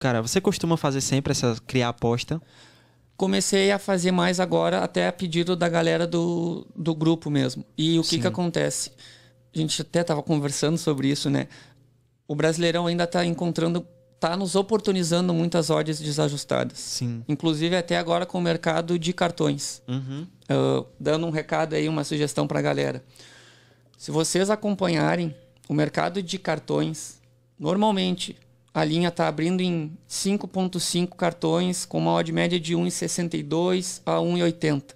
Cara, você costuma fazer sempre essa criar aposta? Comecei a fazer mais agora, até a pedido da galera do, do grupo mesmo. E o que que acontece? A gente até estava conversando sobre isso, né? O Brasileirão ainda está encontrando está nos oportunizando muitas odds desajustadas. Sim. Inclusive até agora com o mercado de cartões. Uhum. Uh, dando um recado aí, uma sugestão para a galera. Se vocês acompanharem o mercado de cartões, normalmente a linha está abrindo em 5,5 cartões, com uma odd média de 1,62 a 1,80.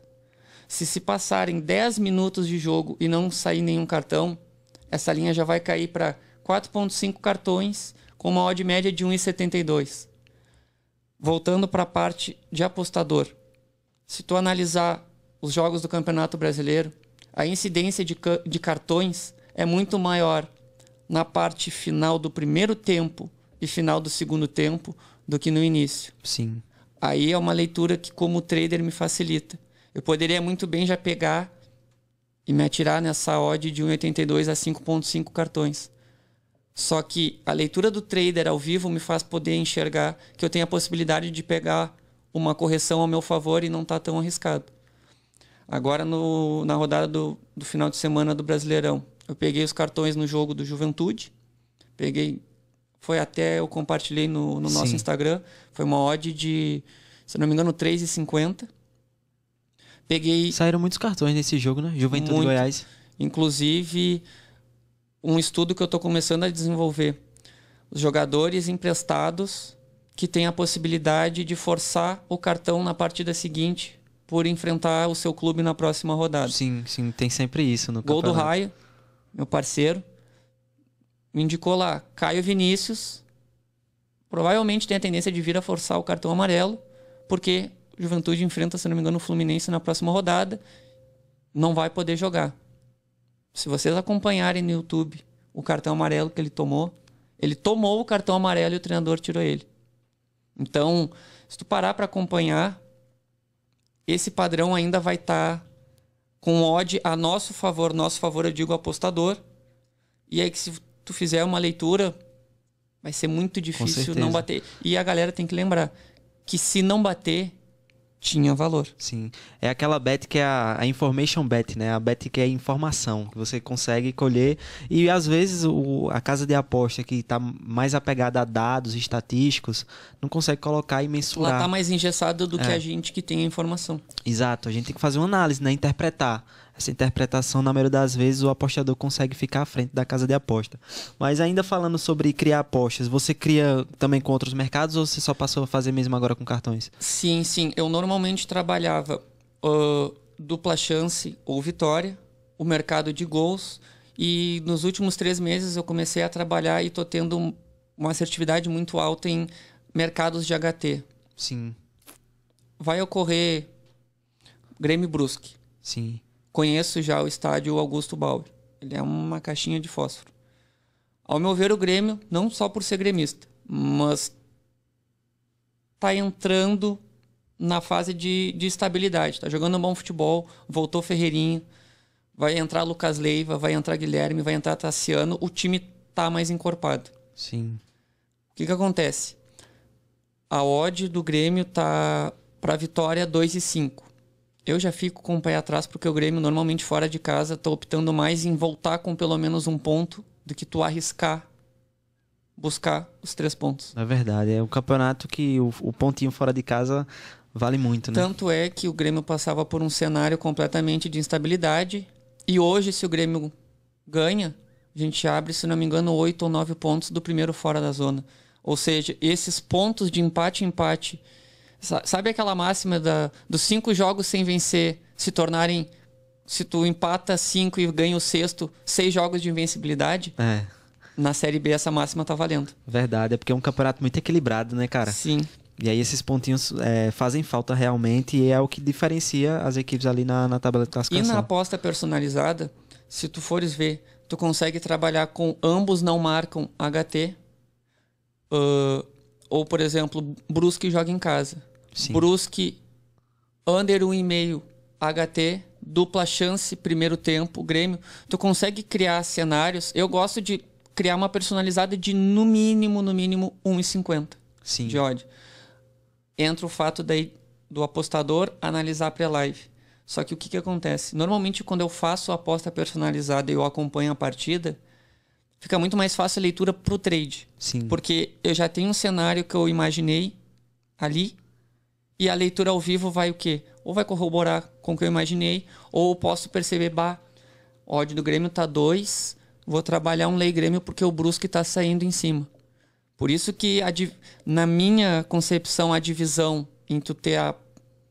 Se se passarem 10 minutos de jogo e não sair nenhum cartão, essa linha já vai cair para 4,5 cartões, com uma odd média de 1,72. Voltando para a parte de apostador. Se tu analisar os jogos do Campeonato Brasileiro, a incidência de, de cartões é muito maior na parte final do primeiro tempo e final do segundo tempo do que no início. Sim. Aí é uma leitura que, como trader, me facilita. Eu poderia muito bem já pegar e me atirar nessa odd de 1,82 a 5,5 cartões. Só que a leitura do trader ao vivo me faz poder enxergar que eu tenho a possibilidade de pegar uma correção ao meu favor e não está tão arriscado. Agora, no, na rodada do, do final de semana do Brasileirão, eu peguei os cartões no jogo do Juventude, peguei foi até, eu compartilhei no, no nosso Sim. Instagram, foi uma odd de, se não me engano, 3,50. Peguei... Saíram muitos cartões nesse jogo, né? Juventude muito, Goiás. Inclusive, um estudo que eu estou começando a desenvolver. Os jogadores emprestados que têm a possibilidade de forçar o cartão na partida seguinte por enfrentar o seu clube na próxima rodada. Sim, sim, tem sempre isso no Gol campeonato. do Raio, meu parceiro me indicou lá Caio Vinícius. Provavelmente tem a tendência de vir a forçar o cartão amarelo, porque Juventude enfrenta, se não me engano, o Fluminense na próxima rodada. Não vai poder jogar. Se vocês acompanharem no YouTube o cartão amarelo que ele tomou, ele tomou o cartão amarelo e o treinador tirou ele. Então, se tu parar para acompanhar, esse padrão ainda vai estar tá com odd a nosso favor, nosso favor eu digo apostador. E aí que se tu fizer uma leitura, vai ser muito difícil não bater. E a galera tem que lembrar que se não bater, tinha valor. Sim. É aquela bet que é a, a, information bet, né? A bet que é informação, que você consegue colher. E às vezes o, a casa de aposta que está mais apegada a dados estatísticos não consegue colocar e mensurar. Ela está mais engessada do é. que a gente que tem a informação. Exato. A gente tem que fazer uma análise, né? Interpretar essa interpretação, na maioria das vezes, o apostador consegue ficar à frente da casa de aposta. Mas ainda falando sobre criar apostas, você cria também com outros mercados ou você só passou a fazer mesmo agora com cartões? Sim, sim. Eu normalmente trabalhava uh, dupla chance ou vitória, o mercado de gols. E nos últimos três meses eu comecei a trabalhar e estou tendo uma assertividade muito alta em mercados de HT. Sim. Vai ocorrer Grêmio Brusque. Sim conheço já o estádio Augusto Bauer. Ele é uma caixinha de fósforo. Ao meu ver, o Grêmio, não só por ser gremista, mas está entrando na fase de, de estabilidade. Está jogando um bom futebol, voltou Ferreirinho, vai entrar Lucas Leiva, vai entrar Guilherme, vai entrar Tassiano. O time está mais encorpado. Sim. O que, que acontece? A odd do Grêmio está para vitória e 5 eu já fico com o pé atrás porque o Grêmio normalmente fora de casa tá optando mais em voltar com pelo menos um ponto do que tu arriscar buscar os três pontos. Na é verdade, é um campeonato que o, o pontinho fora de casa vale muito, né? Tanto é que o Grêmio passava por um cenário completamente de instabilidade e hoje se o Grêmio ganha, a gente abre, se não me engano, oito ou nove pontos do primeiro fora da zona. Ou seja, esses pontos de empate empate Sabe aquela máxima da, dos cinco jogos sem vencer se tornarem. Se tu empata cinco e ganha o sexto, seis jogos de invencibilidade? É. Na Série B essa máxima tá valendo. Verdade, é porque é um campeonato muito equilibrado, né, cara? Sim. E aí esses pontinhos é, fazem falta realmente e é o que diferencia as equipes ali na, na tabela de classificação. E na aposta personalizada, se tu fores ver, tu consegue trabalhar com ambos não marcam HT. Uh, ou, por exemplo, Brusque joga em casa. Sim. Brusque, under 1,5 HT, dupla chance, primeiro tempo, Grêmio. Tu consegue criar cenários. Eu gosto de criar uma personalizada de no mínimo, no mínimo 1,50 de ódio. Entra o fato daí do apostador analisar a pré-live. Só que o que, que acontece? Normalmente, quando eu faço a aposta personalizada e eu acompanho a partida, fica muito mais fácil a leitura para o trade. Sim. Porque eu já tenho um cenário que eu imaginei ali e a leitura ao vivo vai o quê? Ou vai corroborar com o que eu imaginei, ou posso perceber, bah, ódio do Grêmio tá 2, vou trabalhar um Lei Grêmio porque o Brusque está saindo em cima. Por isso que, na minha concepção, a divisão em tu ter a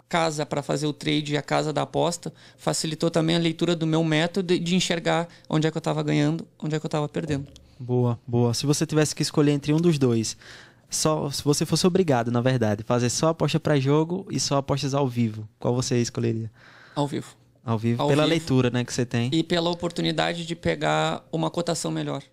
casa para fazer o trade e a casa da aposta facilitou também a leitura do meu método de enxergar onde é que eu estava ganhando, onde é que eu estava perdendo. Boa, boa. Se você tivesse que escolher entre um dos dois, só se você fosse obrigado, na verdade, fazer só aposta para jogo e só apostas ao vivo, qual você escolheria? Ao vivo. Ao vivo, ao pela vivo. leitura, né, que você tem. E pela oportunidade de pegar uma cotação melhor.